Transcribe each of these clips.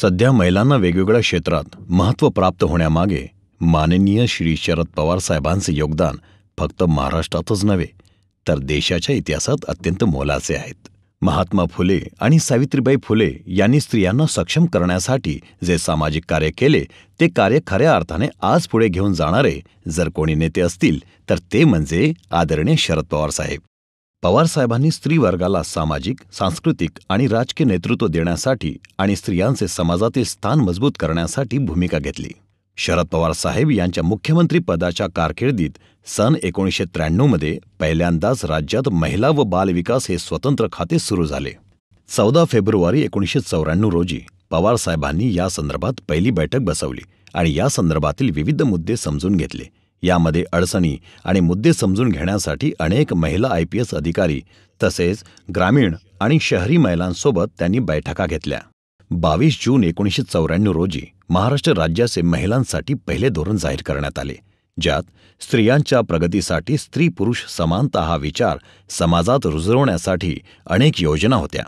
सध्या महिलांना वेगवेगळ्या क्षेत्रात महत्त्व प्राप्त होण्यामागे माननीय श्री शरद पवार साहेबांचे योगदान फक्त महाराष्ट्रातच नव्हे तर देशाच्या इतिहासात अत्यंत मोलाचे आहेत महात्मा फुले आणि सावित्रीबाई फुले यांनी स्त्रियांना सक्षम करण्यासाठी जे सामाजिक कार्य केले ते कार्य खऱ्या अर्थाने आज पुढे घेऊन जाणारे जर कोणी नेते असतील तर ते म्हणजे आदरणीय शरद पवार साहेब साहेबांनी स्त्री वर्गाला सामाजिक सांस्कृतिक आणि राजकीय नेतृत्व देण्यासाठी आणि स्त्रियांचे समाजातील स्थान मजबूत करण्यासाठी भूमिका घेतली शरद पवार साहेब यांच्या मुख्यमंत्री पदाच्या कारकिर्दीत सन एकोणीसशे त्र्याण्णवमध्ये पहिल्यांदाच राज्यात महिला व बालविकास हे स्वतंत्र खाते सुरू झाले चौदा फेब्रुवारी एकोणीसशे चौऱ्याण्णव रोजी या यासंदर्भात पहिली बैठक बसवली आणि या संदर्भातील विविध मुद्दे समजून घेतले यामध्ये अडचणी आणि मुद्दे समजून घेण्यासाठी अनेक महिला आय पी एस अधिकारी तसेच ग्रामीण आणि शहरी महिलांसोबत त्यांनी बैठका घेतल्या बावीस जून एकोणीसशे चौऱ्याण्णव रोजी महाराष्ट्र राज्याचे महिलांसाठी पहिले धोरण जाहीर करण्यात आले ज्यात स्त्रियांच्या प्रगतीसाठी स्त्री पुरुष समानता हा विचार समाजात रुजवण्यासाठी अनेक योजना होत्या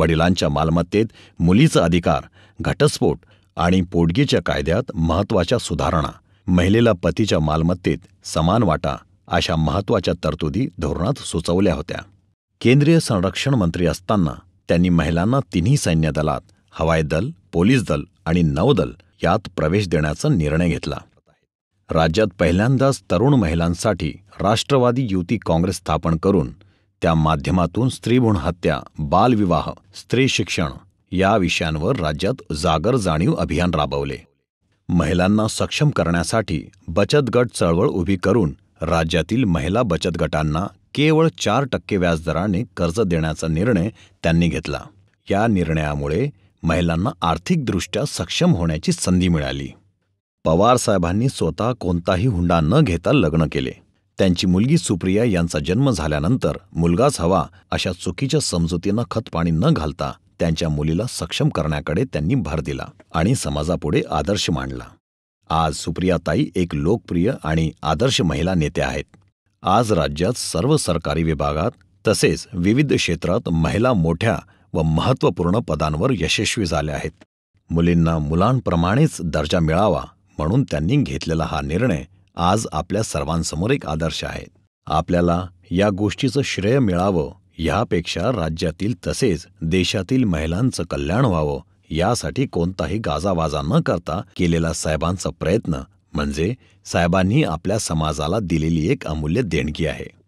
वडिलांच्या मालमत्तेत मुलीचा अधिकार घटस्फोट आणि पोटगीच्या कायद्यात महत्वाच्या सुधारणा महिलेला पतीच्या मालमत्तेत समान वाटा अशा महत्त्वाच्या तरतुदी धोरणात सुचवल्या होत्या केंद्रीय संरक्षण मंत्री असताना त्यांनी महिलांना तिन्ही सैन्य दलात हवाई दल पोलीस दल आणि नौदल यात प्रवेश देण्याचा निर्णय घेतला राज्यात पहिल्यांदाच तरुण महिलांसाठी राष्ट्रवादी युती काँग्रेस स्थापन करून त्या माध्यमातून स्त्रीभूण हत्या बालविवाह स्त्री शिक्षण या विषयांवर राज्यात जागर जाणीव अभियान राबवले महिलांना सक्षम करण्यासाठी बचत गट चळवळ उभी करून राज्यातील महिला बचत गटांना केवळ चार टक्के व्याजदराने कर्ज देण्याचा निर्णय त्यांनी घेतला या निर्णयामुळे महिलांना आर्थिकदृष्ट्या सक्षम होण्याची संधी मिळाली पवार साहेबांनी स्वतः कोणताही हुंडा न घेता लग्न केले त्यांची मुलगी सुप्रिया यांचा जन्म झाल्यानंतर मुलगाच हवा अशा चुकीच्या समजुतीनं खतपाणी न घालता त्यांच्या मुलीला सक्षम करण्याकडे त्यांनी भर दिला आणि समाजापुढे आदर्श मांडला आज सुप्रियाताई एक लोकप्रिय आणि आदर्श महिला नेत्या आहेत आज राज्यात सर्व सरकारी विभागात तसेच विविध क्षेत्रात महिला मोठ्या व महत्त्वपूर्ण पदांवर यशस्वी झाल्या आहेत मुलींना मुलांप्रमाणेच दर्जा मिळावा म्हणून त्यांनी घेतलेला हा निर्णय आज आपल्या सर्वांसमोर एक आदर्श आहे आपल्याला या गोष्टीचं श्रेय मिळावं यापेक्षा राज्यातील तसेच देशातील महिलांचं कल्याण व्हावं यासाठी कोणताही गाजावाजा न करता केलेला साहेबांचा प्रयत्न म्हणजे साहेबांनी आपल्या समाजाला दिलेली एक अमूल्य देणगी आहे